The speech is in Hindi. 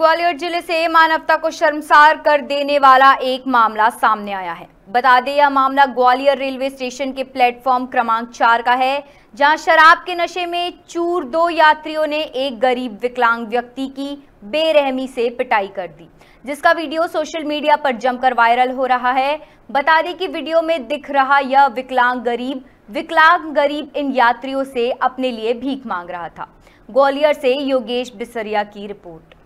ग्वालियर जिले से मानवता को शर्मसार कर देने वाला एक मामला सामने आया है बता दें यह मामला ग्वालियर रेलवे स्टेशन के प्लेटफॉर्म क्रमांक चार का है जहां शराब के नशे में चूर दो यात्रियों ने एक गरीब विकलांग व्यक्ति की बेरहमी से पिटाई कर दी जिसका वीडियो सोशल मीडिया पर जमकर वायरल हो रहा है बता दें कि वीडियो में दिख रहा यह विकलांग गरीब विकलांग गरीब इन यात्रियों से अपने लिए भीख मांग रहा था ग्वालियर से योगेश बिसरिया की रिपोर्ट